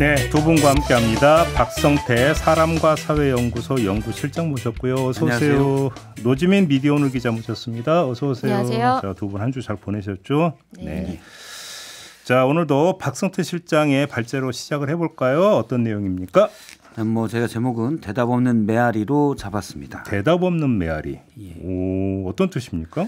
네, 두 분과 함께합니다. 박성태 사람과 사회연구소 연구실장 모셨고요. 어서 오세요. 안녕하세요. 노지민 미디어오늘 기자 모셨습니다. 어서 오세요. 안녕하세요. 자, 두 분 한 주 잘 보내셨죠? 네. 네. 자, 오늘도 박성태 실장의 발제로 시작을 해볼까요? 어떤 내용입니까? 네, 뭐 제가 제목은 대답 없는 메아리로 잡았습니다. 대답 없는 메아리. 예. 오, 어떤 뜻입니까?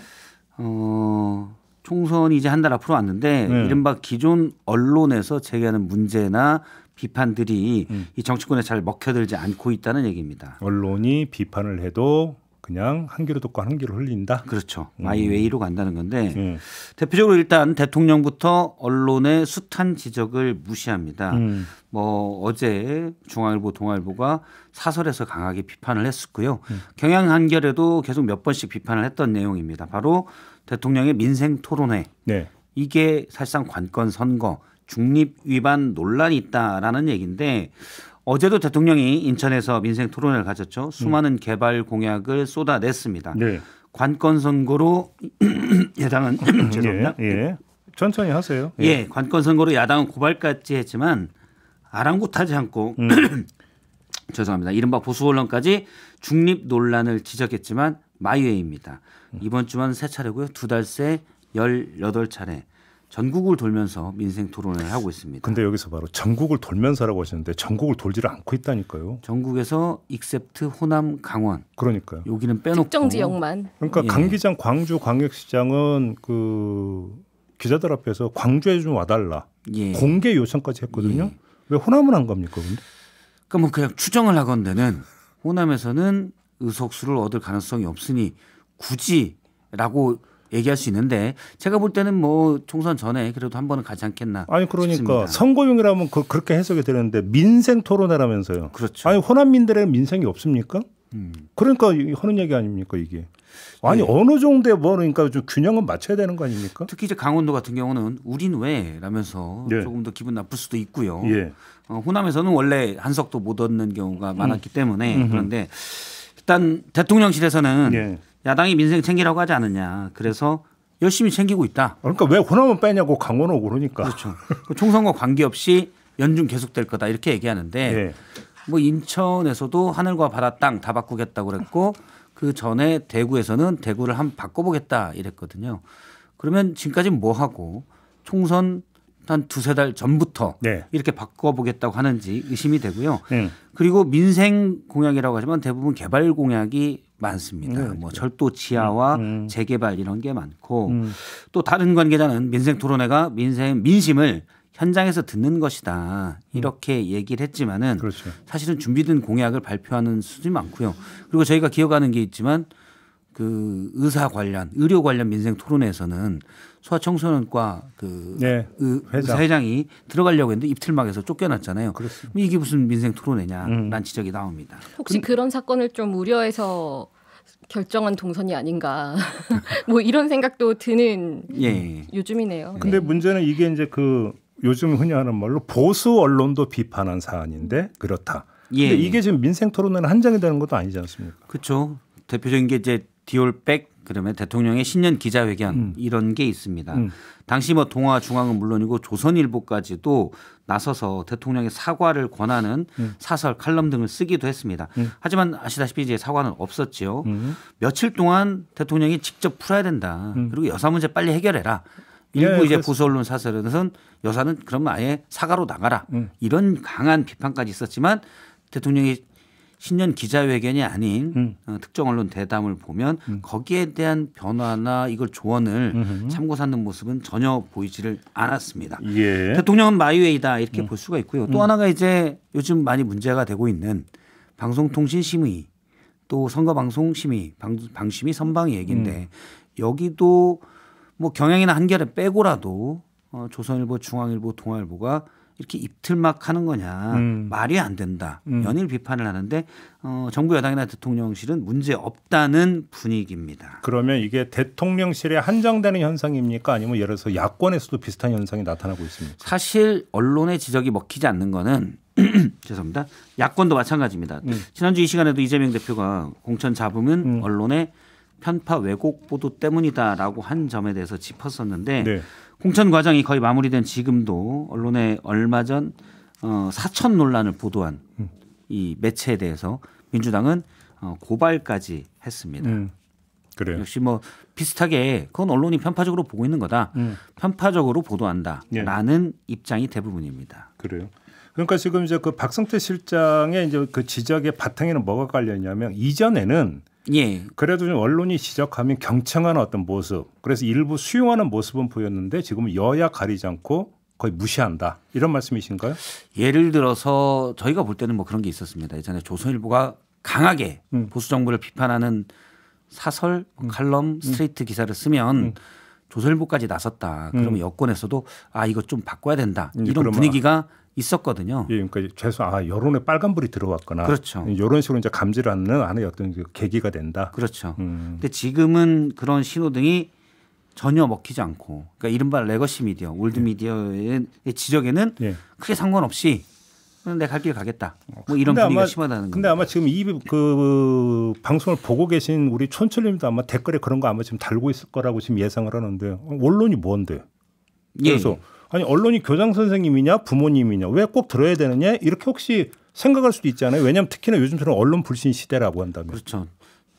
어, 총선이 이제 한 달 앞으로 왔는데 네. 이른바 기존 언론에서 제기하는 문제나 비판들이 음. 이 정치권에 잘 먹혀들지 않고 있다는 얘기입니다. 언론이 비판을 해도 그냥 한 귀로 듣고 한 귀로 흘린다. 그렇죠. 음. 마이웨이로 간다는 건데 음. 대표적으로 일단 대통령부터 언론의 숱한 지적을 무시합니다. 음. 뭐 어제 중앙일보, 동아일보가 사설에서 강하게 비판을 했었고요. 음. 경향 한결에도 계속 몇 번씩 비판을 했던 내용입니다. 바로 대통령의 민생 토론회. 네. 이게 사실상 관건 선거 중립 위반 논란이 있다라는 얘기인데 어제도 대통령이 인천에서 민생 토론회를 가졌죠. 수많은 개발 공약을 쏟아냈습니다. 네. 관건 선거로 야당은 예, 죄송합니다. 예, 예. 천천히 하세요. 예. 예. 관건 선거로 야당은 고발까지 했지만 아랑곳하지 않고 음. 죄송합니다. 이른바 보수 언론까지 중립 논란을 지적했지만 마이웨이입니다. 이번 주만 세 차례고요. 두 달 새 열여덟 차례 전국을 돌면서 민생 토론을 하고 있습니다. 근데 여기서 바로 전국을 돌면서라고 하시는데 전국을 돌지를 않고 있다니까요. 전국에서 익셉트 호남 강원. 그러니까요. 여기는 빼놓고 특정 지역만. 그러니까 예. 강기장 광주 광역시장은 그 기자들 앞에서 광주에 좀 와달라. 예. 공개 요청까지 했거든요. 예. 왜 호남은 안 갑니까? 근데? 그러니까 뭐 그냥 추정을 하건대는 호남에서는 의석수를 얻을 가능성이 없으니 굳이라고 얘기할 수 있는데 제가 볼 때는 뭐 총선 전에 그래도 한 번은 가지 않겠나. 아니 그러니까 싶습니다. 선거용이라면 그, 그렇게 해석이 되는데 민생 토론회라면서요. 그렇죠. 아니 호남민들의 민생이 없습니까? 음. 그러니까 하는 얘기 아닙니까 이게. 네. 아니 네. 어느 정도의 뭐 그러니까 좀 균형은 맞춰야 되는 거 아닙니까? 특히 이제 강원도 같은 경우는 우린 왜라면서 네. 예. 조금 더 기분 나쁠 수도 있고요. 예. 어, 호남에서는 원래 한석도 못 얻는 경우가 많았기 음. 때문에 음흠. 그런데 일단 대통령실에서는 예. 야당이 민생 챙기라고 하지 않느냐. 그래서 열심히 챙기고 있다. 그러니까 왜 호남은 빼냐고 강원하 그러니까. 그렇죠. 그 총선과 관계없이 연중 계속될 거다 이렇게 얘기하는데 예. 뭐 인천에서도 하늘과 바다 땅 다 바꾸겠다고 그랬고 그 전에 대구에서는 대구를 한 바꿔보겠다 이랬거든요. 그러면 지금까지 뭐 하고 총선 한 두세 달 전부터 네. 이렇게 바꿔보겠다고 하는지 의심이 되고요. 네. 그리고 민생 공약이라고 하지만 대부분 개발 공약이 많습니다. 네. 뭐 절도 지하와 음, 음. 재개발 이런 게 많고 음. 또 다른 관계자는 민생 토론회가 민생 민심을 현장에서 듣는 것이다 음. 이렇게 얘기를 했지만은 그렇죠. 사실은 준비된 공약을 발표하는 수준이 많고요. 그리고 저희가 기억하는 게 있지만 그 의사 관련 의료 관련 민생 토론회에서는 소아청소년과 그 네, 회장. 회장이 들어가려고 했는데 입틀막에서 쫓겨났잖아요. 그렇습니다. 이게 무슨 민생 토론회냐난 음. 지적이 나옵니다. 혹시 근... 그런 사건을 좀 우려해서 결정한 동선이 아닌가 뭐 이런 생각도 드는 예. 요즘이네요. 근데 네. 문제는 이게 이제 그 요즘 흔히 하는 말로 보수 언론도 비판한 사안인데 그렇다. 예. 근데 예. 이게 지금 민생 토론회 한정이 되는 것도 아니지 않습니까? 그렇죠. 대표적인 게 이제 디올백 그러면 대통령의 신년 기자회견 음. 이런 게 있습니다. 음. 당시 뭐 동아중앙은 물론이고 조선일보까지도 나서서 대통령의 사과를 권하는 음. 사설 칼럼 등을 쓰기도 했습니다. 음. 하지만 아시다시피 이제 사과는 없었지요. 음. 며칠 동안 대통령이 직접 풀어야 된다. 음. 그리고 여사 문제 빨리 해결해라. 일부 예, 이제 보수 론 사설에서는 여사는 그러면 아예 사과로 나가라. 이런 강한 비판까지 있었지만 대통령이 신년 기자회견이 아닌 음. 어, 특정 언론 대담을 보면 음. 거기에 대한 변화나 이걸 조언을 음흠. 참고 삼는 모습은 전혀 보이지를 않았습니다. 예. 대통령은 마이웨이다 이렇게 음. 볼 수가 있고요. 또 음. 하나가 이제 요즘 많이 문제가 되고 있는 방송통신심의 또 선거방송심의 방, 방심이 선방의 얘기인데 음. 여기도 뭐 경향이나 한겨레 빼고라도 어, 조선일보, 중앙일보, 동아일보가 이렇게 입틀막 하는 거냐 음. 말이 안 된다 음. 연일 비판을 하는데 어, 정부 여당이나 대통령실은 문제 없다는 분위기입니다. 그러면 이게 대통령실에 한정되는 현상입니까 아니면 예를 들어서 야권에서도 비슷한 현상이 나타나고 있습니까? 사실 언론의 지적이 먹히지 않는 거는 죄송합니다. 야권도 마찬가지입니다. 음. 지난주 이 시간에도 이재명 대표가 공천 잡음은 언론의 편파 왜곡 보도 때문이다라고 한 점에 대해서 짚었었는데 네. 홍천과장이 거의 마무리된 지금도 언론에 얼마 전 어, 사천 논란을 보도한 음. 이 매체에 대해서 민주당은 어, 고발까지 했습니다. 음. 그래요. 역시 뭐 비슷하게 그건 언론이 편파적으로 보고 있는 거다. 음. 편파적으로 보도한다라는 예. 입장이 대부분입니다. 그래요. 그러니까 지금 이제 그 박성태 실장의 이제 그 지적의 바탕에는 뭐가 깔려 있냐면 이전에는 예. 그래도 좀 언론이 지적하면 경청하는 어떤 모습, 그래서 일부 수용하는 모습은 보였는데 지금은 여야 가리지 않고 거의 무시한다 이런 말씀이신가요? 예를 들어서 저희가 볼 때는 뭐 그런 게 있었습니다. 예전에 조선일보가 강하게 음. 보수 정부를 비판하는 사설, 뭐 음. 칼럼, 음. 스트레이트 음. 기사를 쓰면 음. 조선일보까지 나섰다. 그러면 음. 여권에서도 아 이거 좀 바꿔야 된다 이런 분위기가 있었거든요. 예, 그러니까 최소 아 여론에 빨간불이 들어왔거나 그렇죠. 이런 식으로 이제 감지 하는 하나 어떤 그 계기가 된다. 그렇죠. 음. 근데 지금은 그런 신호등이 전혀 먹히지 않고 그러니까 이른바 레거시 미디어, 올드 예. 미디어의 지적에는 예. 크게 상관없이 내갈 길 가겠다. 뭐 이런 분위기가 아마, 심하다는 근데 겁니다. 아마 지금 이 그 방송을 보고 계신 우리 촌철님도 아마 댓글에 그런 거 아마 지금 달고 있을 거라고 지금 예상을 하는데 어, 언론이 뭔데? 예, 그래서 예. 아니 언론이 교장 선생님이냐 부모님이냐 왜 꼭 들어야 되느냐 이렇게 혹시 생각할 수도 있잖아요. 왜냐하면 특히나 요즘처럼 언론 불신 시대라고 한다면 그렇죠.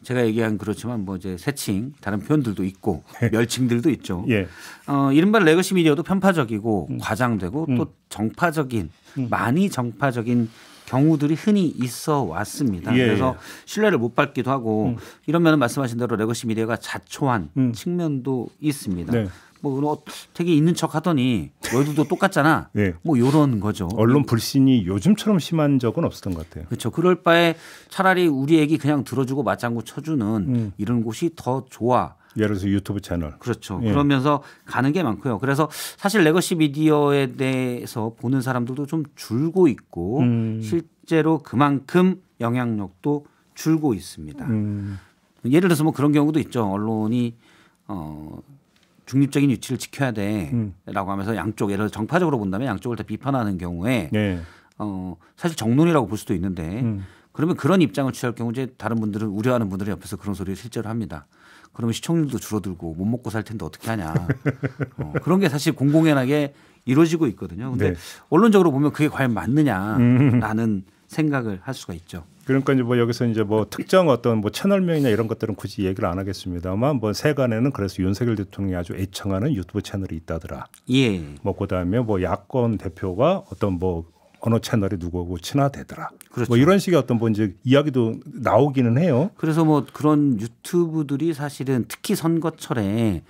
제가 얘기한 그렇지만 뭐 이제 새칭 다른 표현들도 있고 네. 멸칭들도 있죠. 예. 어, 이른바 레거시 미디어도 편파적이고 음. 과장되고 음. 또 정파적인 음. 많이 정파적인 경우들이 흔히 있어 왔습니다. 예, 그래서 예. 신뢰를 못 받기도 하고 음. 이런면 말씀하신 대로 레거시 미디어가 자초한 음. 측면도 있습니다. 네. 뭐 어, 되게 있는 척 하더니 너희들도 똑같잖아. 네. 뭐 요런 거죠. 언론 불신이 요즘처럼 심한 적은 없었던 것 같아요. 그렇죠. 그럴 바에 차라리 우리 얘기 그냥 들어주고 맞장구 쳐주는 음. 이런 곳이 더 좋아. 예를 들어서 유튜브 채널. 그렇죠. 예. 그러면서 가는 게 많고요. 그래서 사실 레거시 미디어에 대해서 보는 사람들도 좀 줄고 있고 음. 실제로 그만큼 영향력도 줄고 있습니다. 음. 예를 들어서 뭐 그런 경우도 있죠. 언론이 어 중립적인 위치를 지켜야 돼라고 음. 하면서 양쪽 예를 들어 정파적으로 본다면 양쪽을 다 비판하는 경우에 네. 어 사실 정론이라고 볼 수도 있는데 음. 그러면 그런 입장을 취할 경우 이제 다른 분들은 우려하는 분들이 옆에서 그런 소리를 실제로 합니다. 그러면 시청률도 줄어들고 못 먹고 살 텐데 어떻게 하냐. 어, 그런 게 사실 공공연하게 이루어지고 있거든요. 근데 네. 언론적으로 보면 그게 과연 음. 맞느냐라는 생각을 할 수가 있죠. 그러니까 이제 뭐 여기서 이제 뭐 특정 어떤 뭐 채널명이나 이런 것들은 굳이 얘기를 안 하겠습니다만 뭐 세간에는 그래서 윤석열 대통령이 아주 애청하는 유튜브 채널이 있다더라. 예. 뭐 그다음에 뭐 야권 대표가 어떤 뭐 어느 채널이 누구하고 친화되더라. 그렇죠. 뭐 이런 식의 어떤 뭐 이제 이야기도 나오기는 해요. 그래서 뭐 그런 유튜브들이 사실은 특히 선거철에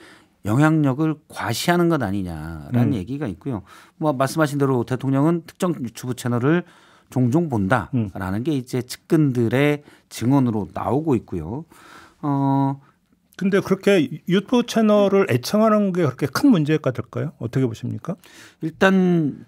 영향력을 과시하는 것 아니냐라는 음. 얘기가 있고요. 뭐 말씀하신 대로 대통령은 특정 유튜브 채널을 종종 본다라는 음. 게 이제 측근들의 증언으로 나오고 있고요. 어 근데 그렇게 유튜브 채널을 애청하는 게 그렇게 큰문제일까 될까요? 어떻게 보십니까? 일단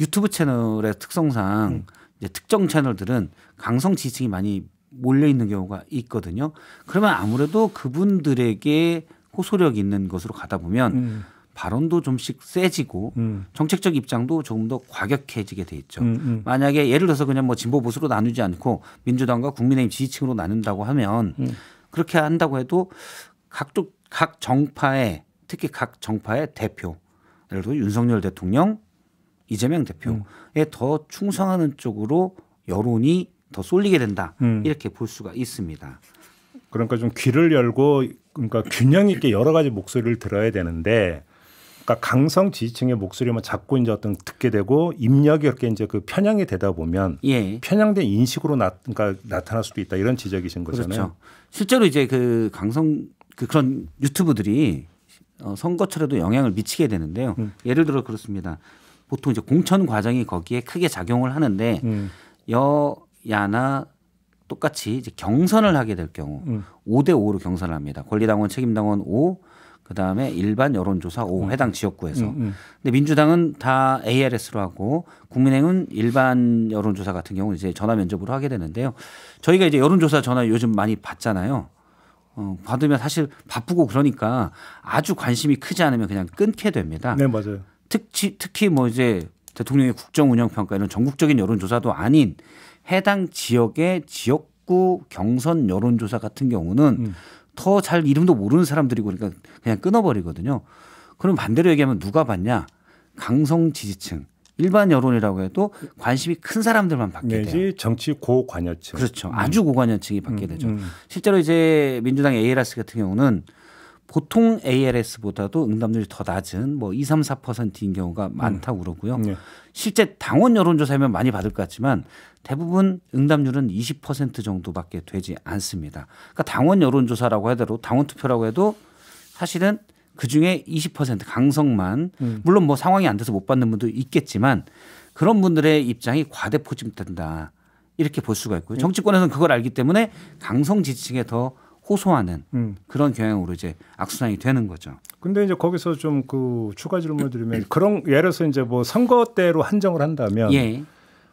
유튜브 채널의 특성상 음. 특정 채널들은 강성 지지층이 많이 몰려 있는 경우가 있거든요. 그러면 아무래도 그분들에게 호소력 있는 것으로 가다 보면 음. 발언도 좀씩 세지고 음. 정책적 입장도 조금 더 과격해지게 돼 있죠. 음, 음. 만약에 예를 들어서 그냥 뭐 진보 보수로 나누지 않고 민주당과 국민의힘 지지층으로 나눈다고 하면 음. 그렇게 한다고 해도 각각 정파의 특히 각 정파의 대표 예를 들어 윤석열 대통령 이재명 대표에 음. 더 충성하는 쪽으로 여론이 더 쏠리게 된다 음. 이렇게 볼 수가 있습니다. 그러니까 좀 귀를 열고 그러니까 균형 있게 여러 가지 목소리를 들어야 되는데 그러니까 강성 지지층의 목소리만 자꾸 뭐 이제 어떤 듣게 되고 입력이 이렇게 이제 그 편향이 되다 보면 예. 편향된 인식으로 나, 그러니까 나타날 수도 있다 이런 지적이신 거잖아요. 그렇죠. 실제로 이제 그 강성 그 그런 유튜브들이 어, 선거철에도 영향을 미치게 되는데요. 음. 예를 들어 그렇습니다. 보통 이제 공천 과정이 거기에 크게 작용을 하는데 음. 여야나 똑같이 이제 경선을 하게 될 경우 음. 5대 5로 경선을 합니다. 권리당원 책임당원 5, 그다음에 일반 여론조사 5 음. 해당 지역구에서. 음, 음. 근데 민주당은 다 ARS로 하고 국민행은 일반 여론조사 같은 경우는 이제 전화 면접으로 하게 되는데요. 저희가 이제 여론조사 전화 요즘 많이 받잖아요. 어, 받으면 사실 바쁘고 그러니까 아주 관심이 크지 않으면 그냥 끊게 됩니다. 네, 맞아요. 특히, 특히 뭐 이제 대통령의 국정 운영 평가 에는 전국적인 여론조사도 아닌 해당 지역의 지역구 경선 여론조사 같은 경우는 음. 더잘 이름도 모르는 사람들이고 그러니까 그냥 끊어버리거든요. 그럼 반대로 얘기하면 누가 받냐? 강성 지지층. 일반 여론이라고 해도 관심이 큰 사람들만 받게 되지 정치 고관여층. 그렇죠. 음. 아주 고관여층이 받게 음, 되죠. 음. 실제로 이제 민주당 에이라스 같은 경우는 보통 ALS보다도 응답률이 더 낮은 뭐 2, 3, 4%인 경우가 많다고 음. 그러고요. 네. 실제 당원 여론조사면 많이 받을 것 같지만 대부분 응답률은 20% 정도밖에 되지 않습니다. 그러니까 당원 여론조사라고 해도 당원 투표라고 해도 사실은 그 중에 20% 강성만 음. 물론 뭐 상황이 안 돼서 못 받는 분도 있겠지만 그런 분들의 입장이 과대 포집된다 이렇게 볼 수가 있고요. 네. 정치권에서는 그걸 알기 때문에 강성 지층에더 호소하는 음. 그런 경향으로 이제 악순환이 되는 거죠. 근데 이제 거기서 좀 그 추가 질문을 드리면 그런 예를 들어서 이제 뭐 선거 때로 한정을 한다면 예.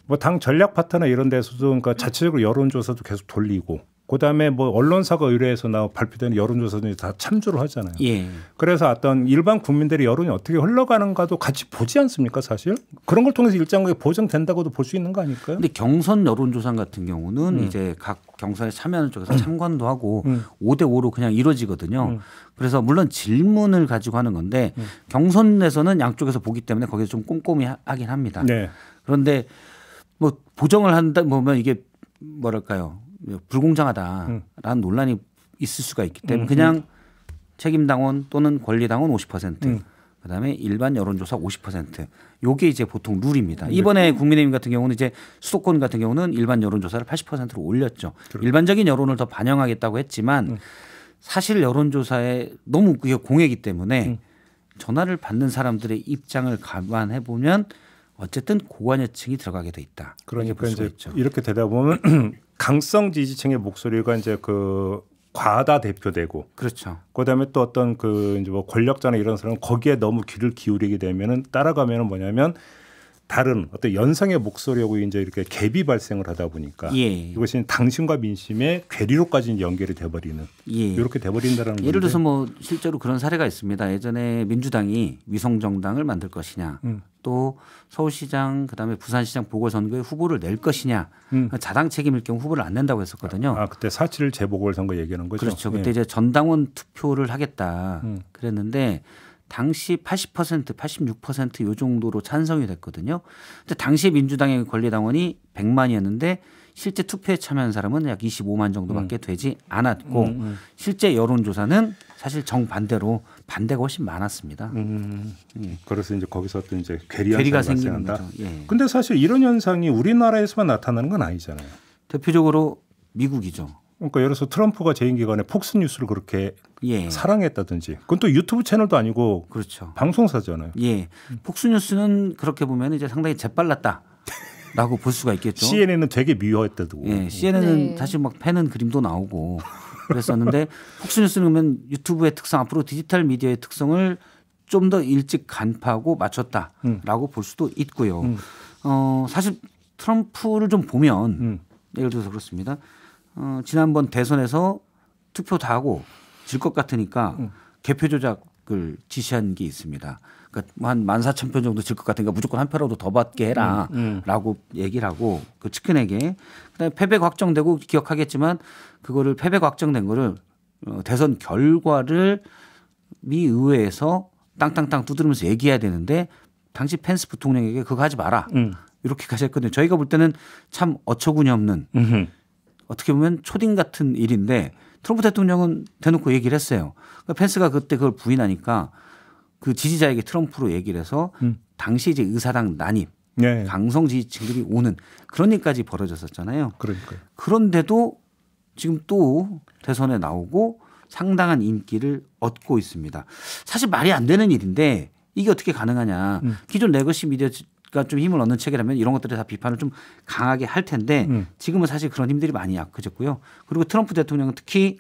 뭐당 전략 파트나 이런 데서도 그러니까 자체적으로 여론조사도 계속 돌리고 그다음에 뭐 언론사가 의뢰해서 나 발표되는 여론조사들이 다 참조를 하잖아요. 예. 그래서 어떤 일반 국민들의 여론이 어떻게 흘러가는가도 같이 보지 않습니까 사실? 그런 걸 통해서 일정하게 보정된다고도 볼 수 있는 거 아닐까요? 근데 경선 여론조사 같은 경우는 음. 이제 각 경선에 참여하는 쪽에서 음. 참관도 하고 음. 5대 5로 그냥 이루어지거든요. 음. 그래서 물론 질문을 가지고 하는 건데 음. 경선에서는 양쪽에서 보기 때문에 거기에좀 꼼꼼히 하긴 합니다. 네. 그런데 뭐 보정을 한다 보면 이게 뭐랄까요? 불공정하다라는 음. 논란이 있을 수가 있기 때문에 음. 그냥 음. 책임당원 또는 권리당원 50%, 음. 그다음에 일반 여론조사 50%. 요게 이제 보통 룰입니다. 음. 이번에 국민의힘 같은 경우는 이제 수도권 같은 경우는 일반 여론조사를 80%로 올렸죠. 그렇구나. 일반적인 여론을 더 반영하겠다고 했지만 음. 사실 여론조사에 너무 그게 공해기 때문에 음. 전화를 받는 사람들의 입장을 감안해 보면 어쨌든 고관여층이 들어가게 돼 있다. 그러니까 이제 이렇게 되다 보면 강성 지지층의 목소리가 이제 그 과다 대표되고 그렇죠. 그다음에 또 어떤 그 이제 뭐 권력자나 이런 사람 은 거기에 너무 귀를 기울이게 되면은 따라가면은 뭐냐면 다른 어떤 연상의 목소리하고 이제 이렇게 갭이 발생을 하다 보니까 예. 이것이 당신과 민심의 괴리로까지 연결이 돼버리는 예. 이렇게 돼버린다는 예를 들어서 뭐 실제로 그런 사례가 있습니다. 예전에 민주당이 위성 정당을 만들 것이냐, 음. 또 서울시장 그다음에 부산시장 보궐선거에 후보를 낼 것이냐, 음. 그러니까 자당 책임일 경우 후보를 안 낸다고 했었거든요. 아, 아 그때 사칠 재보궐선거 얘기하는 거죠. 그렇죠. 예. 그때 예. 이제 전당원 투표를 하겠다 음. 그랬는데. 당시 80% 86%요 정도로 찬성이 됐거든요. 근데 당시 민주당의 권리당원이 100만이었는데 실제 투표에 참여한 사람은 약 25만 정도밖에 음. 되지 않았고 음, 음. 실제 여론조사는 사실 정반대로 반대가 훨씬 많았습니다. 음. 음, 음. 예. 그래서 이제 거기서 또 이제 괴리가 생기는 예. 근데 사실 이런 현상이 우리나라에서만 나타나는 건 아니잖아요. 대표적으로 미국이죠. 그러니까 예를 들어서 트럼프가 재임 기간에 폭스 뉴스를 그렇게 예. 사랑했다든지 그건 또 유튜브 채널도 아니고 그렇죠. 방송사잖아요. 예. 폭스 뉴스는 그렇게 보면 이제 상당히 재빨랐다. 라고 볼 수가 있겠죠. CNN은 되게 미워했다고. 예, CNN은 네. 사실 막 패는 그림도 나오고 그랬었는데 폭스뉴스는 보면 유튜브의 특성 앞으로 디지털 미디어의 특성을 좀 더 일찍 간파하고 맞췄다라고 음. 볼 수도 있고요. 음. 어, 사실 트럼프를 좀 보면 음. 예를 들어서 그렇습니다. 어, 지난번 대선에서 투표 다 하고 질 것 같으니까 음. 개표 조작을 지시한 게 있습니다. 그러니까 한 만사천 0표 정도 질 것 같으니까 무조건 한 표라도 더 받게 해라 음, 음. 라고 얘기를 하고 그 측근에게 그다음에 패배 확정되고 기억하겠지만 그거를 패배 확정된 거를 어, 대선 결과를 미 의회에서 땅땅땅 두드리면서 얘기해야 되는데 당시 펜스 부통령에게 그거 하지 마라. 음. 이렇게까지 했거든요. 저희가 볼 때는 참 어처구니 없는 음 어떻게 보면 초딩 같은 일인데 트럼프 대통령은 대놓고 얘기를 했어요. 그러니까 펜스가 그때 그걸 부인하니까 그 지지자에게 트럼프로 얘기를 해서 음. 당시 이제 의사당 난입, 예. 강성 지지층들이 오는 그런 일까지 벌어졌었잖아요. 그러니까요. 그런데도 지금 또 대선에 나오고 상당한 인기를 얻고 있습니다. 사실 말이 안 되는 일인데 이게 어떻게 가능하냐. 음. 기존 레거시 미디어 그러니까 좀 힘을 얻는 책이라면 이런 것들에 다 비판을 좀 강하게 할 텐데 음. 지금은 사실 그런 힘들이 많이 약해졌고요. 그리고 트럼프 대통령은 특히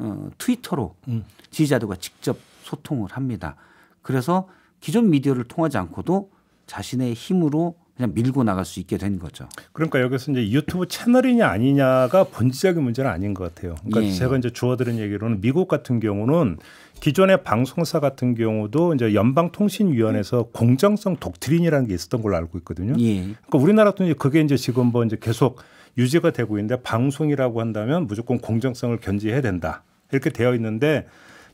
어, 트위터로 음. 지지자들과 직접 소통을 합니다. 그래서 기존 미디어를 통하지 않고도 자신의 힘으로 그냥 밀고 나갈 수 있게 된 거죠. 그러니까 여기서 이제 유튜브 채널이냐 아니냐가 본질적인 문제는 아닌 것 같아요. 그러니까 예. 제가 이제 주워들은 얘기로는 미국 같은 경우는 기존의 방송사 같은 경우도 이제 연방통신위원회에서 음. 공정성 독트린이라는 게 있었던 걸로 알고 있거든요. 예. 그러니까 우리나라도 이제 그게 이제 지금 뭐 이제 계속 유지가 되고 있는데 방송이라고 한다면 무조건 공정성을 견지해야 된다 이렇게 되어 있는데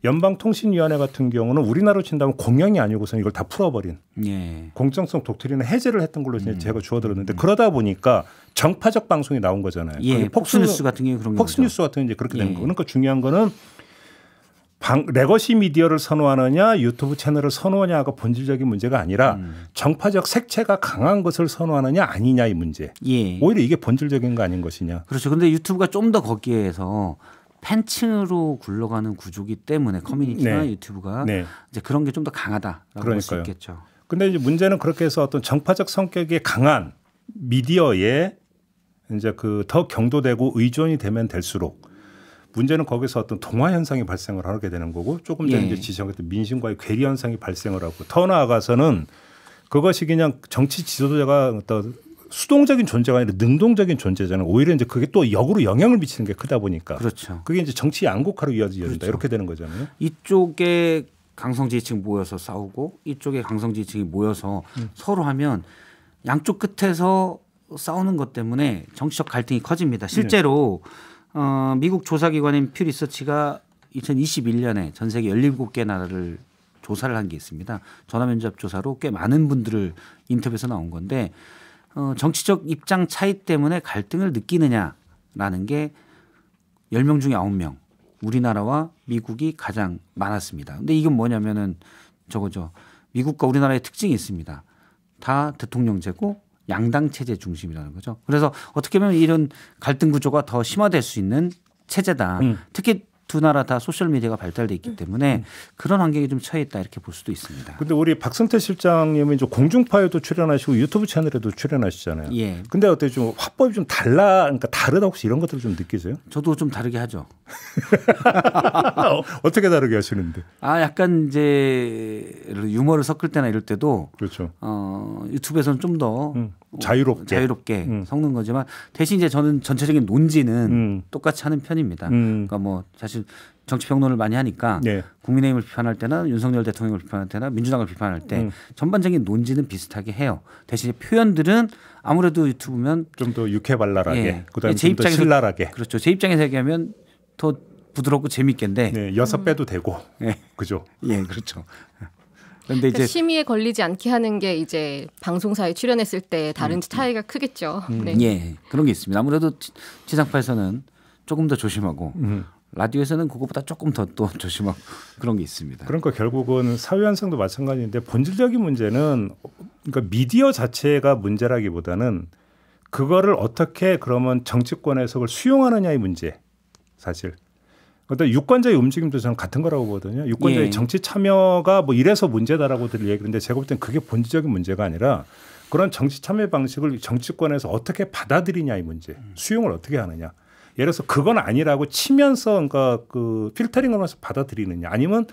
연방통신위원회 같은 경우는 우리나라로 친다면 공영이 아니고서 이걸 다 풀어버린 예. 공정성 독트리는 해제를 했던 걸로 음. 제가 주워들었는데 음. 그러다 보니까 정파적 방송이 나온 거잖아요. 예. 폭스뉴스 같은 게 그런 폭스뉴스 같은 이제 그렇게 예. 되는 거. 그러니까 중요한 거는 방, 레거시 미디어를 선호하느냐 유튜브 채널을 선호하냐가 본질적인 문제가 아니라 음. 정파적 색채가 강한 것을 선호하느냐 아니냐 의 문제. 예. 오히려 이게 본질적인 거 아닌 것이냐. 그렇죠. 근데 유튜브가 좀 더 거기에서 팬층으로 굴러가는 구조기 때문에 커뮤니티나 네. 유튜브가 네. 이제 그런 게 좀 더 강하다라고 볼 수 있겠죠. 근데 이제 문제는 그렇게 해서 어떤 정파적 성격이 강한 미디어에 이제 그 더 경도되고 의존이 되면 될수록 문제는 거기서 어떤 동화 현상이 발생을 하게 되는 거고 조금 전에 예. 이제 지적했던 민심과의 괴리 현상이 발생을 하고 더 나아가서는 그것이 그냥 정치 지도자가 어떤 수동적인 존재가 아니라 능동적인 존재잖아요. 오히려 이제 그게 또 역으로 영향을 미치는 게 크다 보니까 그렇죠. 그게 이제 정치 양극화로 이어지다 그렇죠. 이렇게 되는 거잖아요. 이쪽에 강성 지지층 모여서 싸우고 이쪽에 강성 지지층이 모여서 음. 서로 하면 양쪽 끝에서 싸우는 것 때문에 정치적 갈등이 커집니다. 네. 실제로 네. 어, 미국 조사기관인 퓨 리서치가 2021년에 전 세계 17개 나라를 조사를 한 게 있습니다. 전화면접 조사로 꽤 많은 분들을 인터뷰에서 나온 건데 어, 정치적 입장 차이 때문에 갈등을 느끼느냐라는 게 10명 중에 9명. 우리나라와 미국이 가장 많았습니다. 근데 이건 뭐냐면은 저거죠. 미국과 우리나라의 특징이 있습니다. 다 대통령제고 양당 체제 중심이라는 거죠. 그래서 어떻게 보면 이런 갈등 구조가 더 심화될 수 있는 체제다. 음. 특히 두 나라 다 소셜 미디어가 발달돼 있기 음. 때문에 음. 그런 환경이 좀 처해 있다 이렇게 볼 수도 있습니다. 근데 우리 박승태 실장님은 이제 공중파에도 출연하시고 유튜브 채널에도 출연하시잖아요. 예. 근데 어때 좀 화법이 좀 달라 그러니까 다르다 혹시 이런 것들을 좀 느끼세요? 저도 좀 다르게 하죠. 어, 어떻게 다르게 하시는데? 아 약간 이제 유머를 섞을 때나 이럴 때도 그렇죠. 어, 유튜브에서는 좀더 음. 자유롭게, 자유롭게 음. 섞는 거지만 대신 이제 저는 전체적인 논지는 음. 똑같이 하는 편입니다. 음. 그러니까 뭐 사실 정치 평론을 많이 하니까 네. 국민의힘을 비판할 때나 윤석열 대통령을 비판할 때나 민주당을 비판할 때 음. 전반적인 논지는 비슷하게 해요. 대신 표현들은 아무래도 유튜브면 좀 더 유쾌발랄하게 예. 그다음에 제 입장에서 신랄하게 그렇죠. 제 입장에서 얘기하면 더 부드럽고 재밌겠는데 네, 여섯 음. 배도 되고 네. 그죠? 예, 그렇죠. 근데 그러니까 이제 심의에 걸리지 않게 하는 게 이제 방송사에 출연했을 때 다른 음. 차이가 크겠죠. 음. 네. 예, 그런 게 있습니다. 아무래도 지상파에서는 조금 더 조심하고 음. 라디오에서는 그것보다 조금 더 또 조심하고 그런 게 있습니다. 그러니까 결국은 사회현상도 마찬가지인데 본질적인 문제는 그러니까 미디어 자체가 문제라기보다는 그거를 어떻게 그러면 정치권에서 그걸 수용하느냐의 문제 사실. 그러니 유권자의 움직임도 저는 같은 거라고 보거든요. 유권자의 예. 정치 참여가 뭐 이래서 문제다라고들 얘기하는데 제가 볼땐 그게 본질적인 문제가 아니라 그런 정치 참여 방식을 정치권에서 어떻게 받아들이냐 의 문제, 음. 수용을 어떻게 하느냐. 예를 들어서 그건 아니라고 치면서 그러니까 그 필터링을 해서 받아들이느냐, 아니면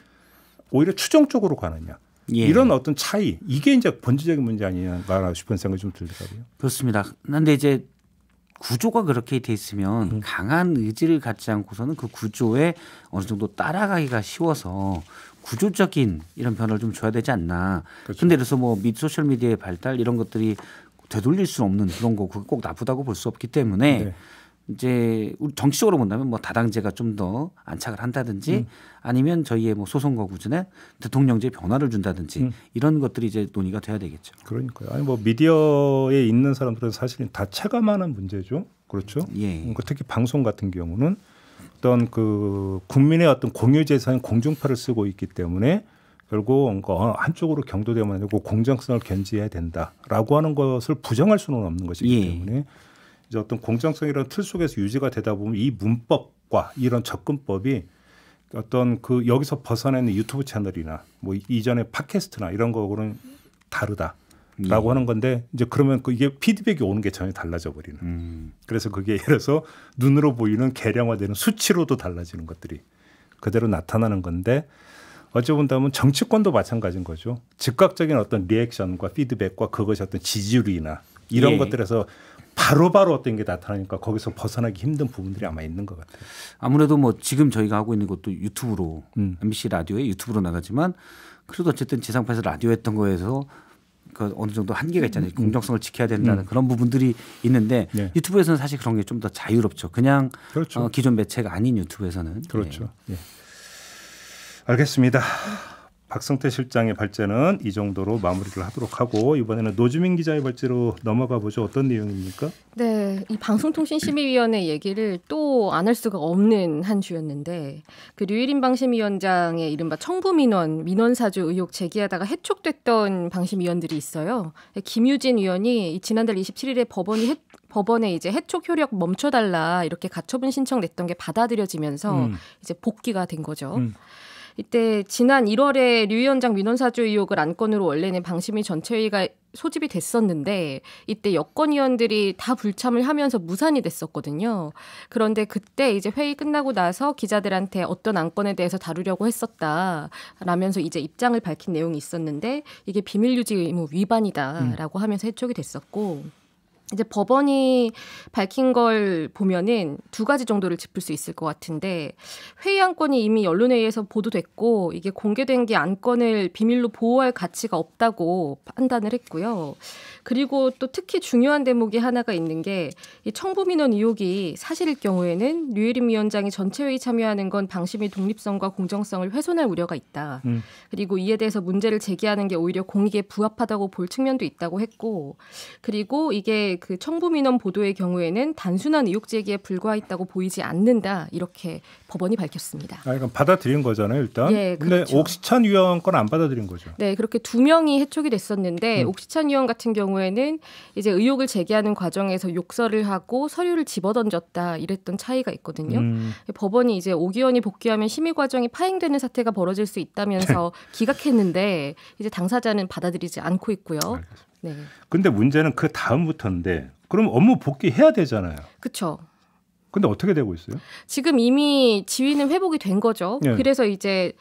오히려 추정적으로 가느냐. 예. 이런 어떤 차이 이게 이제 본질적인 문제 아니냐나 싶은 생각이 좀 들더라고요. 그렇습니다. 그런데 이제 구조가 그렇게 돼 있으면 음. 강한 의지를 갖지 않고서는 그 구조에 어느 정도 따라가기가 쉬워서 구조적인 이런 변화를 좀 줘야 되지 않나. 그렇죠. 근데 그래서 뭐 소셜 미디어의 발달 이런 것들이 되돌릴 수 없는 그런 거 그거 꼭 나쁘다고 볼 수 없기 때문에 네. 이제 우리 정치적으로 본다면 뭐 다당제가 좀 더 안착을 한다든지 음. 아니면 저희의 뭐소송거구준나 대통령제 변화를 준다든지 음. 이런 것들이 이제 논의가 돼야 되겠죠. 그러니까요. 아니 뭐 미디어에 있는 사람들은 사실은 다 체감하는 문제죠. 그렇죠. 예. 그러니까 특히 방송 같은 경우는 어떤 그 국민의 어떤 공유 재산 공중파를 쓰고 있기 때문에 결국 한쪽으로 경도되면 되고 공정성을 견지해야 된다라고 하는 것을 부정할 수는 없는 것이기 예. 때문에 이제 어떤 공정성이라는 틀 속에서 유지가 되다 보면 이 문법과 이런 접근법이 어떤 그 여기서 벗어내는 유튜브 채널이나 뭐 이전에 팟캐스트나 이런 거하고는 다르다라고 네. 하는 건데 이제 그러면 그 이게 피드백이 오는 게 전혀 달라져 버리는. 음. 그래서 그게 예를 들어서 눈으로 보이는 계량화되는 수치로도 달라지는 것들이 그대로 나타나는 건데 어찌 본다면 정치권도 마찬가지인 거죠. 즉각적인 어떤 리액션과 피드백과 그것이 어떤 지지율이나 이런 예. 것들에서 바로바로 바로 어떤 게 나타나니까 거기서 벗어나기 힘든 부분들이 아마 있는 것 같아요. 아무래도 뭐 지금 저희가 하고 있는 것도 유튜브로 음. MBC 라디오에 유튜브로 나가지만 그래도 어쨌든 지상파에서 라디오 했던 거에서 그 어느 정도 한계가 있잖아요. 음. 공정성을 지켜야 된다는 음. 그런 부분들이 있는데 네. 유튜브에서는 사실 그런 게 좀 더 자유롭죠. 그냥 그렇죠. 어, 기존 매체가 아닌 유튜브에서는 그렇죠. 예. 예. 알겠습니다. 박성태 실장의 발제는 이 정도로 마무리를 하도록 하고 이번에는 노주민 기자의 발제로 넘어가 보죠. 어떤 내용입니까? 네, 이 방송통신심의위원회 얘기를 또 안 할 수가 없는 한 주였는데 그 류일인 방심위원장의 이른바 청부민원 민원사주 의혹 제기하다가 해촉됐던 방심위원들이 있어요. 김유진 위원이 지난달 27일에 법원이 해, 법원에 이제 해촉 효력 멈춰달라 이렇게 가처분 신청 냈던 게 받아들여지면서 음. 이제 복귀가 된 거죠. 음. 이때 지난 1월에 류 위원장 민원사주 의혹을 안건으로 원래는 방심위 전체회의가 소집이 됐었는데 이때 여권 의원들이 다 불참을 하면서 무산이 됐었거든요. 그런데 그때 이제 회의 끝나고 나서 기자들한테 어떤 안건에 대해서 다루려고 했었다라면서 이제 입장을 밝힌 내용이 있었는데 이게 비밀 유지 의무 위반이다라고 음. 하면서 해촉이 됐었고 이제 법원이 밝힌 걸 보면은 두 가지 정도를 짚을 수 있을 것 같은데 회의 안건이 이미 언론에의해서 보도됐고 이게 공개된 게 안건을 비밀로 보호할 가치가 없다고 판단을 했고요. 그리고 또 특히 중요한 대목이 하나가 있는 게 이 청부민원 의혹이 사실일 경우에는 류혜림 위원장이 전체 회의 참여하는 건 방심이 독립성과 공정성을 훼손할 우려가 있다. 음. 그리고 이에 대해서 문제를 제기하는 게 오히려 공익에 부합하다고 볼 측면도 있다고 했고 그리고 이게 그 청부 민원 보도의 경우에는 단순한 의혹 제기에 불과했다고 보이지 않는다 이렇게 법원이 밝혔습니다. 아, 이건 받아들인 거잖아요, 일단. 예, 그런데 그렇죠. 옥시찬 위원 건 안 받아들인 거죠. 네, 그렇게 두 명이 해촉이 됐었는데 음. 옥시찬 위원 같은 경우에는 이제 의혹을 제기하는 과정에서 욕설을 하고 서류를 집어던졌다 이랬던 차이가 있거든요. 음. 법원이 이제 오기원이 복귀하면 심의 과정이 파행되는 사태가 벌어질 수 있다면서 기각했는데 이제 당사자는 받아들이지 않고 있고요. 알겠습니다. 네. 근데 문제는 그 다음부터인데 그럼 업무 복귀해야 되잖아요. 그렇죠. 근데 어떻게 되고 있어요? 지금 이미 지위는 회복이 된 거죠. 네. 그래서 이제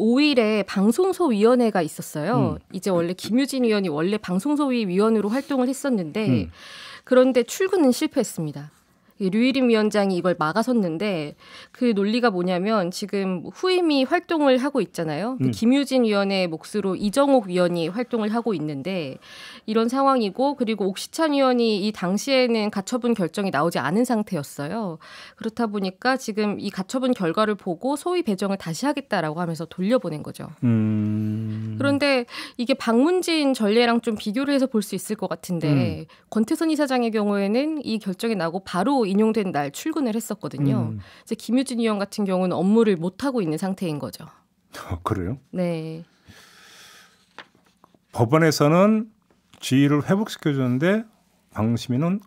5일에 방송소위원회가 있었어요. 음. 이제 원래 김유진 위원이 원래 방송소위 위원으로 활동을 했었는데 음. 그런데 출근은 실패했습니다. 류일임 위원장이 이걸 막아섰는데 그 논리가 뭐냐면 지금 후임이 활동을 하고 있잖아요. 그 음. 김유진 위원의 몫으로 이정옥 위원이 활동을 하고 있는데 이런 상황이고 그리고 옥시찬 위원이 이 당시에는 가처분 결정이 나오지 않은 상태였어요. 그렇다 보니까 지금 이 가처분 결과를 보고 소위 배정을 다시 하겠다라고 하면서 돌려보낸 거죠. 음. 그런데 이게 박문진 전례랑 좀 비교를 해서 볼 수 있을 것 같은데 음. 권태선 이사장의 경우에는 이 결정이 나고 바로 인용된 날 출근을 했었거든요. 음. 이제 김유진 의원 같은 경우는 업무를 못 하고 있는 상태인 거죠. 어, 그래요? 네. 법원에서는 지위를 회복시켜줬는데 방시민은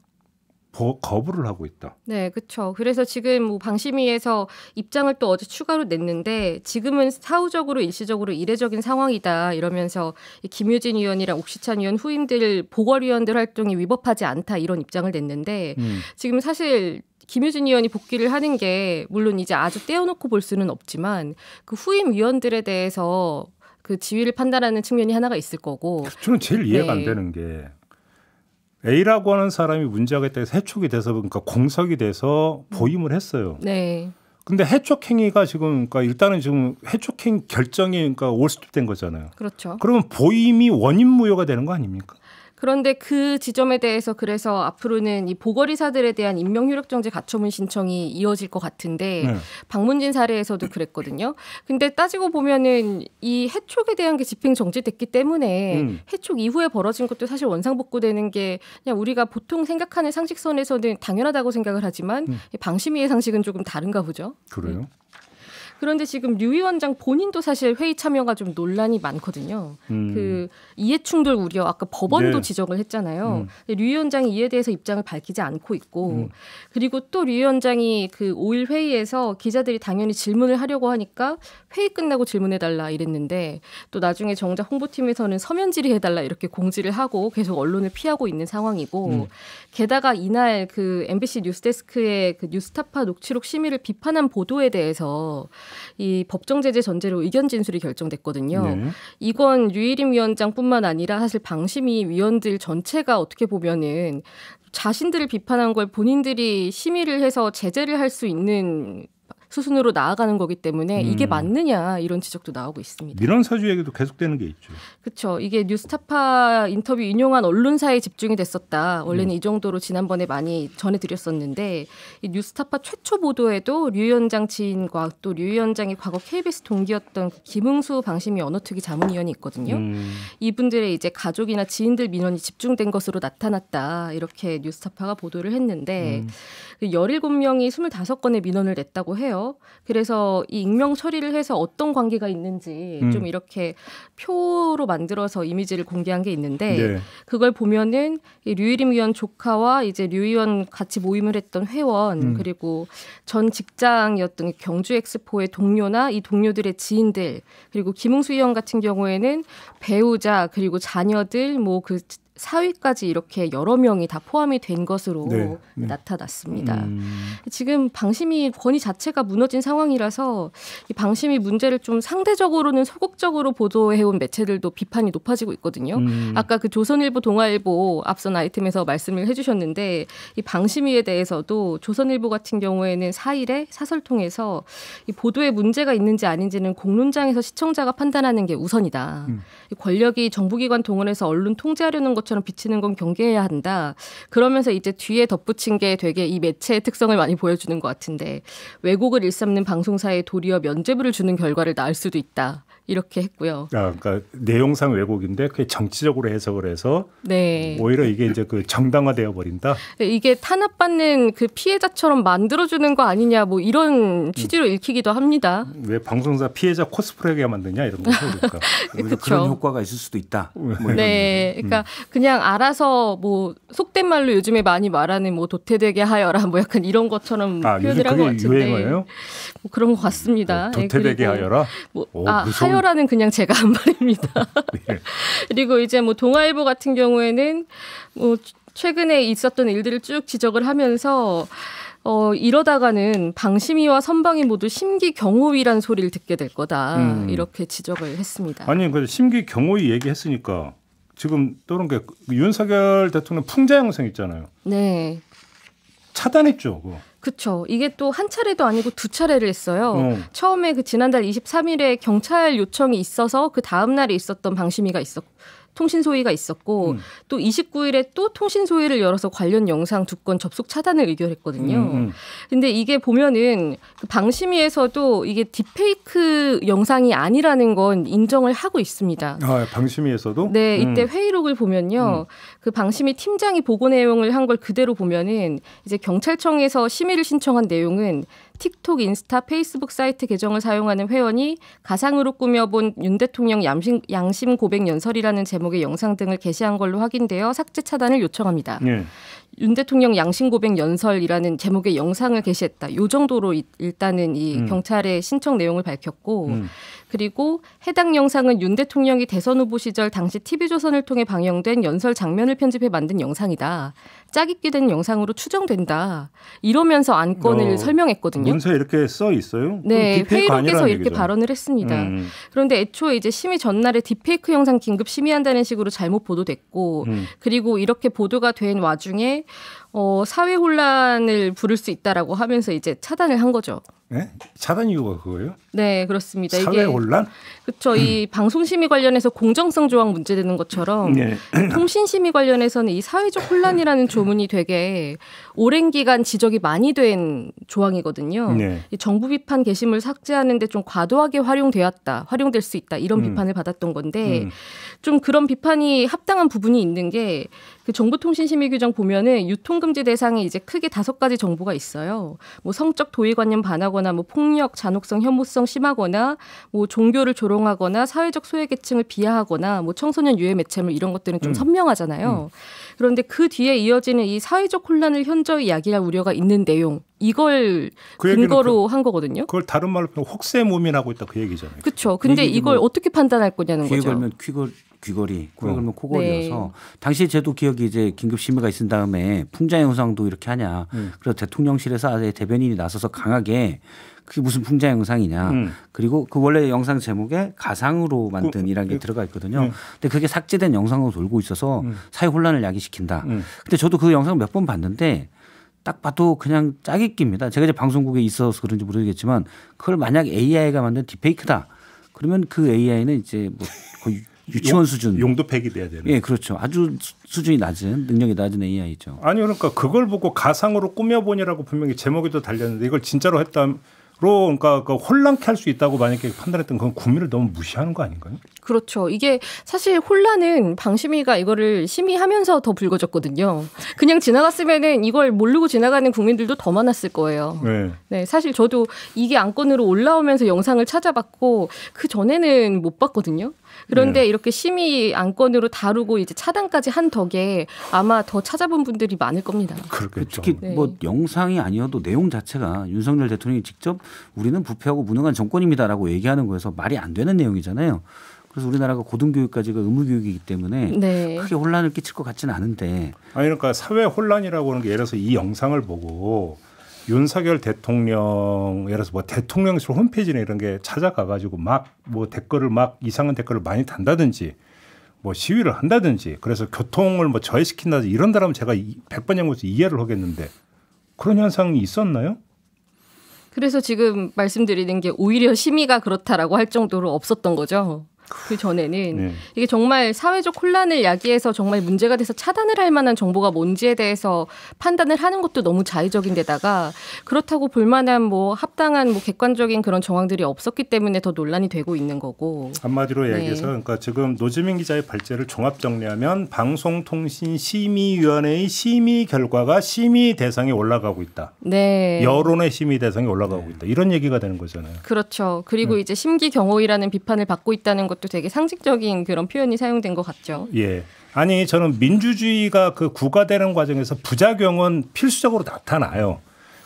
거부를 하고 있다. 네, 그렇죠. 그래서 지금 뭐 방심위에서 입장을 또 어제 추가로 냈는데 지금은 사후적으로 일시적으로 이례적인 상황이다 이러면서 김유진 의원이랑 옥시찬 의원 후임들 보궐위원들 활동이 위법하지 않다 이런 입장을 냈는데 음. 지금 사실 김유진 의원이 복귀를 하는 게 물론 이제 아주 떼어놓고 볼 수는 없지만 그 후임 의원들에 대해서 그 지위를 판단하는 측면이 하나가 있을 거고 저는 제일 이해가 네. 안 되는 게 A라고 하는 사람이 문제가 있다 해서 해촉이 돼서 그러니까 공석이 돼서 보임을 했어요. 네. 근데 해촉 행위가 지금 그러니까 일단은 지금 해촉 행 결정이 그러니까 올스톱된 거잖아요. 그렇죠. 그러면 보임이 원인 무효가 되는 거 아닙니까? 그런데 그 지점에 대해서 그래서 앞으로는 이 보궐이사들에 대한 임명 효력 정지 가처분 신청이 이어질 것 같은데 네. 방문진 사례에서도 그랬거든요. 근데 따지고 보면은 이 해촉에 대한 게 집행 정지됐기 때문에 음. 해촉 이후에 벌어진 것도 사실 원상복구되는 게 그냥 우리가 보통 생각하는 상식선에서는 당연하다고 생각을 하지만 음. 방심위의 상식은 조금 다른가 보죠. 그래요? 음. 그런데 지금 류 위원장 본인도 사실 회의 참여가 좀 논란이 많거든요. 음. 그 이해충돌 우려 아까 법원도 네. 지적을 했잖아요. 음. 류 위원장이 이에 대해서 입장을 밝히지 않고 있고 음. 그리고 또 류 위원장이 그 5일 회의에서 기자들이 당연히 질문을 하려고 하니까 회의 끝나고 질문해 달라 이랬는데 또 나중에 정작 홍보팀에서는 서면 질의해 달라 이렇게 공지를 하고 계속 언론을 피하고 있는 상황이고 음. 게다가 이날 그 MBC 뉴스데스크의 그 뉴스타파 녹취록 심의를 비판한 보도에 대해서 이 법정 제재 전제로 의견 진술이 결정됐거든요. 네. 이건 유일임 위원장뿐만 아니라 사실 방심위 위원들 전체가 어떻게 보면은 자신들을 비판한 걸 본인들이 심의를 해서 제재를 할 수 있는 수순으로 나아가는 거기 때문에 이게 음. 맞느냐 이런 지적도 나오고 있습니다. 민원 사주 얘기도 계속되는 게 있죠. 그렇죠. 이게 뉴스타파 인터뷰 인용한 언론사에 집중이 됐었다. 원래는 음. 이 정도로 지난번에 많이 전해드렸었는데 이 뉴스타파 최초 보도에도 류 위원장 지인과 또 류 위원장이 과거 KBS 동기였던 그 김흥수 방심위 언어특위 자문위원이 있거든요. 음. 이분들의 이제 가족이나 지인들 민원이 집중된 것으로 나타났다. 이렇게 뉴스타파가 보도를 했는데 음. 17명이 그 25건의 민원을 냈다고 해요. 그래서 이 익명 처리를 해서 어떤 관계가 있는지 음. 좀 이렇게 표로 만들어서 이미지를 공개한 게 있는데 네. 그걸 보면은 류일임 위원 조카와 이제 류 의원 같이 모임을 했던 회원 음. 그리고 전 직장이었던 경주 엑스포의 동료나 이 동료들의 지인들 그리고 김웅수 의원 같은 경우에는 배우자 그리고 자녀들 뭐그 4위까지 이렇게 여러 명이 다 포함이 된 것으로 네, 네. 나타났습니다. 음. 지금 방심이 권위 자체가 무너진 상황이라서 이 방심이 문제를 좀 상대적으로는 소극적으로 보도해온 매체들도 비판이 높아지고 있거든요. 음. 아까 그 조선일보, 동아일보 앞선 아이템에서 말씀을 해주셨는데 이 방심위에 대해서도 조선일보 같은 경우에는 4일에 사설 통해서 이 보도에 문제가 있는지 아닌지는 공론장에서 시청자가 판단하는 게 우선이다. 음. 권력이 정부기관 동원해서 언론 통제하려는 것 것처럼 비치는 건 경계해야 한다. 그러면서 이제 뒤에 덧붙인 게 되게 이 매체의 특성을 많이 보여주는 것 같은데 왜곡을 일삼는 방송사에 도리어 면죄부를 주는 결과를 낳을 수도 있다. 이렇게 했고요. 아, 그러니까 내용상 왜곡인데 그게 정치적으로 해석을 해서 네. 오히려 이게 이제 그 정당화되어 버린다. 네, 이게 탄압받는 그 피해자처럼 만들어주는 거 아니냐 뭐 이런 음. 취지로 음. 읽히기도 합니다. 왜 방송사 피해자 코스프레게 만드냐 이런 거죠, 그러니까 그렇죠. 그런 그렇죠. 효과가 있을 수도 있다. 뭐 네, 네. 그러니까 음. 그냥 알아서 뭐 속된 말로 요즘에 많이 말하는 뭐 도태되게 하여라 뭐 약간 이런 것처럼 아, 표현을 한것 같은데. 유행어예요? 뭐 그런 것 같습니다. 도태되게 네, 하여라. 뭐, 오, 아, 무서운 사요라는 그냥 제가 한 말입니다. 아, 네. 그리고 이제 뭐 동아일보 같은 경우에는 뭐 최근에 있었던 일들을 쭉 지적을 하면서 어, 이러다가는 방심이와 선방이 모두 심기경호위란 소리를 듣게 될 거다. 음. 이렇게 지적을 했습니다. 아니, 그 심기경호위 얘기했으니까 지금 떠오른 그 윤석열 대통령 풍자 영상 있잖아요. 네. 차단했죠. 그거. 그렇죠. 이게 또 한 차례도 아니고 두 차례를 했어요. 어. 처음에 그 지난달 23일에 경찰 요청이 있어서 그 다음 날에 있었던 방심위가 있었고 통신 소위가 있었고 음. 또 29일에 또 통신 소위를 열어서 관련 영상 두 건 접속 차단을 의결했거든요. 음, 음. 근데 이게 보면은 그 방심위에서도 이게 딥페이크 영상이 아니라는 건 인정을 하고 있습니다. 아, 방심위에서도? 네, 음. 이때 음. 회의록을 보면요. 음. 그 방심위 팀장이 보고 내용을 한 걸 그대로 보면은 이제 경찰청에서 심의를 신청한 내용은 틱톡, 인스타, 페이스북 사이트 계정을 사용하는 회원이 가상으로 꾸며본 윤 대통령 양심, 양심 고백 연설이라는 제목의 영상 등을 게시한 걸로 확인되어 삭제 차단을 요청합니다. 네. 윤 대통령 양심 고백 연설이라는 제목의 영상을 게시했다. 요 정도로 일단은 이 음. 경찰의 신청 내용을 밝혔고 음. 그리고 해당 영상은 윤 대통령이 대선 후보 시절 당시 TV조선을 통해 방영된 연설 장면을 편집해 만든 영상이다. 짜깁기 된 영상으로 추정된다. 이러면서 안건을 어, 설명했거든요. 문서에 이렇게 써 있어요? 네, 회의록에서 이렇게 발언을 했습니다. 음. 그런데 애초에 이제 심의 전날에 딥페이크 영상 긴급 심의한다는 식으로 잘못 보도됐고, 음. 그리고 이렇게 보도가 된 와중에 어, 사회 혼란을 부를 수 있다라고 하면서 이제 차단을 한 거죠. 네? 차단 이유가 그거예요? 네, 그렇습니다. 사회 혼란? 그렇죠. 이 음. 방송 심의 관련해서 공정성 조항 문제되는 것처럼 네. 그 통신 심의 관련해서는 이 사회적 혼란이라는 조문이 되게 오랜 기간 지적이 많이 된 조항이거든요. 네. 이 정부 비판 게시물 삭제하는데 좀 과도하게 활용되었다, 활용될 수 있다 이런 음. 비판을 받았던 건데 음. 좀 그런 비판이 합당한 부분이 있는 게. 그 정보통신심의 규정 보면은 유통금지 대상에 이제 크게 다섯 가지 정보가 있어요. 뭐 성적 도의관념 반하거나 하거나 뭐 폭력, 잔혹성, 혐오성 심하거나 뭐 종교를 조롱하거나 사회적 소외 계층을 비하하거나 뭐 청소년 유해 매체물 이런 것들은 좀 음. 선명하잖아요. 음. 그런데 그 뒤에 이어지는 이 사회적 혼란을 현저히 야기할 우려가 있는 내용 이걸 그 근거로 그, 한 거거든요. 그걸 다른 말로 혹세 몸이라고 있다 그 얘기잖아요. 그렇죠. 근데 이걸 뭐 어떻게 판단할 거냐는 거죠. 걸면 귀걸 귀걸이, 그에 어. 걸면 코걸이어서 네. 당시 제도 기억이 이제 긴급 심의가 있은 다음에 풍자영상도 이렇게 하냐. 음. 그래서 대통령실에서 아예 대변인이 나서서 강하게 그게 무슨 풍자 영상이냐. 음. 그리고 그 원래 영상 제목에 가상으로 그 만든 그, 이라는 게 들어가 있거든요. 음. 근데 그게 삭제된 영상으로 돌고 있어서 음. 사회 혼란을 야기시킨다. 음. 근데 저도 그 영상 몇 번 봤는데 딱 봐도 그냥 짜깁기입니다. 제가 이제 방송국에 있어서 그런지 모르겠지만 그걸 만약 AI가 만든 디페이크다. 그러면 그 AI는 이제 뭐 거의 유치원 용, 수준 용도 팩이 돼야 되는. 예, 그렇죠. 아주 수준이 낮은 능력이 낮은 AI죠. 아니 그러니까 그걸 보고 가상으로 꾸며보니라고 분명히 제목에도 달렸는데 이걸 진짜로 했다 그러니까 그 혼란케 할 수 있다고 만약에 판단했던 건 국민을 너무 무시하는 거 아닌가요? 그렇죠. 이게 사실 혼란은 방심위가 이거를 심의하면서 더 불거졌거든요. 그냥 지나갔으면은 이걸 모르고 지나가는 국민들도 더 많았을 거예요. 네. 네 사실 저도 이게 안건으로 올라오면서 영상을 찾아봤고 그 전에는 못 봤거든요. 그런데 네. 이렇게 심의 안건으로 다루고 이제 차단까지 한 덕에 아마 더 찾아본 분들이 많을 겁니다. 그렇겠죠. 그 특히 네. 뭐 영상이 아니어도 내용 자체가 윤석열 대통령이 직접 우리는 부패하고 무능한 정권입니다라고 얘기하는 거에서 말이 안 되는 내용이잖아요. 그래서 우리나라가 고등교육까지가 의무교육이기 때문에 네. 크게 혼란을 끼칠 것 같지는 않은데. 아니 그러니까 사회 혼란이라고 하는 게 예를 들어서 이 영상을 보고 윤석열 대통령 예를 들어서 뭐 대통령실 홈페이지나 이런 게 찾아가 가지고 막 뭐 댓글을 막 이상한 댓글을 많이 단다든지 뭐 시위를 한다든지 그래서 교통을 뭐 저해시킨다든지 이런사람면 제가 백번 양보해서 이해를 하겠는데 그런 현상이 있었나요? 그래서 지금 말씀드리는 게 오히려 심의가 그렇다라고 할 정도로 없었던 거죠. 그 전에는 네. 이게 정말 사회적 혼란을 야기해서 정말 문제가 돼서 차단을 할 만한 정보가 뭔지에 대해서 판단을 하는 것도 너무 자의적인데다가 그렇다고 볼만한 뭐 합당한 뭐 객관적인 그런 정황들이 없었기 때문에 더 논란이 되고 있는 거고 한마디로 얘기해서 네. 그러니까 지금 노지민 기자의 발제를 종합 정리하면 방송통신심의위원회의 심의 결과가 심의 대상에 올라가고 있다. 네. 여론의 심의 대상에 올라가고 네. 있다. 이런 얘기가 되는 거잖아요. 그렇죠. 그리고 네. 이제 심기 경호이라는 비판을 받고 있다는 것. 것도 되게 상징적인 그런 표현이 사용된 것 같죠. 예. 아니 저는 민주주의가 그 구가되는 과정에서 부작용은 필수적으로 나타나요.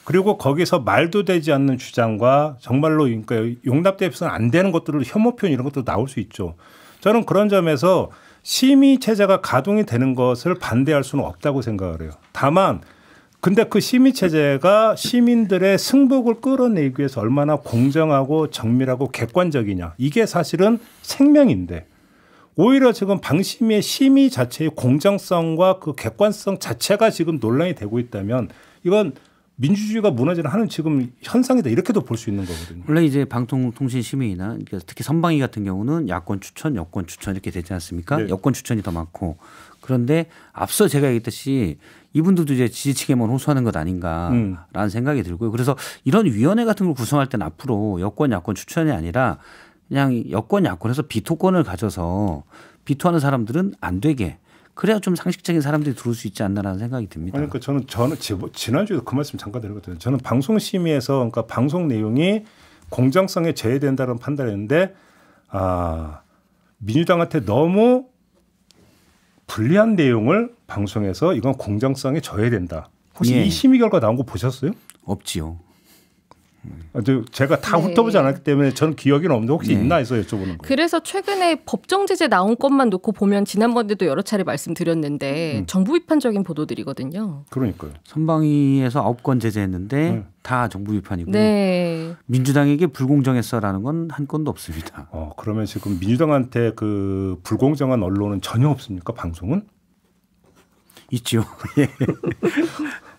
그리고 거기서 말도 되지 않는 주장과 정말로 그러니까 용납돼서는 안 되는 것들을 혐오 표현 이런 것도 나올 수 있죠. 저는 그런 점에서 심의 체제가 가동이 되는 것을 반대할 수는 없다고 생각을 해요. 다만 근데 그 시민 체제가 시민들의 승복을 끌어내기 위해서 얼마나 공정하고 정밀하고 객관적이냐 이게 사실은 생명인데 오히려 지금 방심의 심의 자체의 공정성과 그 객관성 자체가 지금 논란이 되고 있다면 이건 민주주의가 무너지는 하는 지금 현상이다 이렇게도 볼 수 있는 거거든요. 원래 이제 방통통신심의나 특히 선방위 같은 경우는 야권 추천, 여권 추천 이렇게 되지 않습니까? 네. 여권 추천이 더 많고 그런데 앞서 제가 얘기했듯이 이분들도 이제 지지층에만 호소하는 것 아닌가라는 음. 생각이 들고요. 그래서 이런 위원회 같은 걸 구성할 땐 앞으로 여권 야권 추천이 아니라 그냥 여권 야권에서 비토권을 가져서 비토하는 사람들은 안 되게 그래야 좀 상식적인 사람들이 들어올수 있지 않나라는 생각이 듭니다. 그러니까 저는 저는 지난주에도 그 말씀 잠깐 드렸거든요. 저는 방송 심의에서 그러니까 방송 내용이 공정성에 제외된다는 판단했는데 아 민주당한테 너무 불리한 내용을 방송에서 이건 공정성에 저해된다. 혹시 예. 이 심의 결과 나온 거 보셨어요? 없지요. 아, 제가 다 네. 훑어보지 않았기 때문에 저는 기억이 없는데 혹시 네. 있나 해서 여쭤보는 거예요. 그래서 최근에 법정 제재 나온 것만 놓고 보면 지난번에도 여러 차례 말씀드렸는데 음. 정부 비판적인 보도들이거든요. 그러니까요. 선방위에서 아건 제재했는데 네. 다 정부 비판이고 네. 민주당에게 불공정했어라는 건 한 건도 없습니다. 어, 그러면 지금 민주당한테 그 불공정한 언론은 전혀 없습니까? 방송은? 있죠. 예.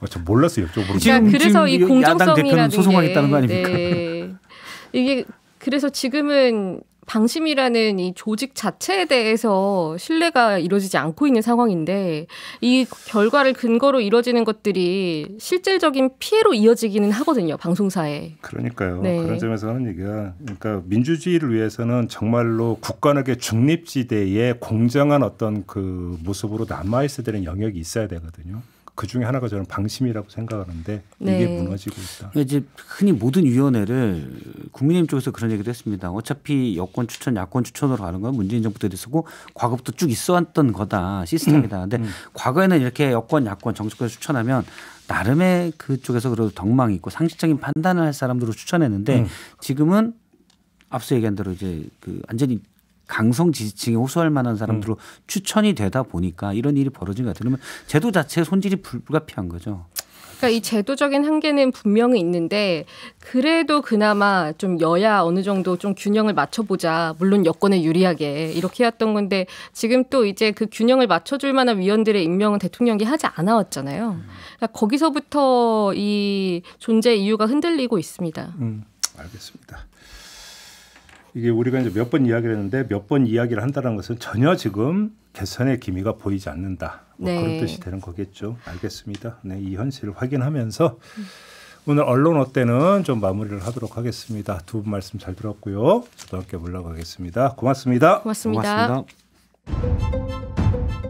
어, 저 몰랐어요. 역적으로. 그러니까 지금 그래서 이 공정성이라는 소송하겠다는 거 아닙니까? 네. 이게 그래서 지금은 방심이라는 이 조직 자체에 대해서 신뢰가 이루어지지 않고 있는 상황인데 이 결과를 근거로 이루어지는 것들이 실질적인 피해로 이어지기는 하거든요 방송사에. 그러니까요. 네. 그런 점에서 하는 얘기가 그러니까 민주주의를 위해서는 정말로 국가에게 중립지대의 공정한 어떤 그 모습으로 남아 있어야 되는 영역이 있어야 되거든요. 그 중에 하나가 저는 방심이라고 생각하는데 네. 이게 무너지고 있다. 그러니까 이제 흔히 모든 위원회를 국민의힘 쪽에서 그런 얘기도 했습니다. 어차피 여권 추천, 야권 추천으로 가는 건 문재인 정부 때도 있었고 과거부터 쭉 있어왔던 거다 시스템이다. 음, 근데 음. 과거에는 이렇게 여권, 야권 정치권에 추천하면 나름의 그쪽에서 그래도 덕망이 있고 상식적인 판단을 할 사람들로 추천했는데 음. 지금은 앞서 얘기한 대로 이제 그 완전히 강성 지지층에 호소할 만한 사람들로 음. 추천이 되다 보니까 이런 일이 벌어진 것 같아요. 그러면 제도 자체 손질이 불가피한 거죠. 그러니까 이 제도적인 한계는 분명히 있는데 그래도 그나마 좀 여야 어느 정도 좀 균형을 맞춰보자. 물론 여권에 유리하게 이렇게 해왔던 건데 지금 또 이제 그 균형을 맞춰줄 만한 위원들의 임명은 대통령이 하지 않아왔잖아요. 음. 그러니까 거기서부터 이 존재 이유가 흔들리고 있습니다. 음, 알겠습니다. 이게 우리가 이제 몇 번 이야기를 했는데 몇 번 이야기를 한다는 것은 전혀 지금 개선의 기미가 보이지 않는다. 뭐 네. 그런 뜻이 되는 거겠죠. 알겠습니다. 네, 이 현실을 확인하면서 오늘 언론 어때는 좀 마무리를 하도록 하겠습니다. 두 분 말씀 잘 들었고요. 저도 함께 물러가겠습니다 고맙습니다. 고맙습니다. 고맙습니다. 고맙습니다.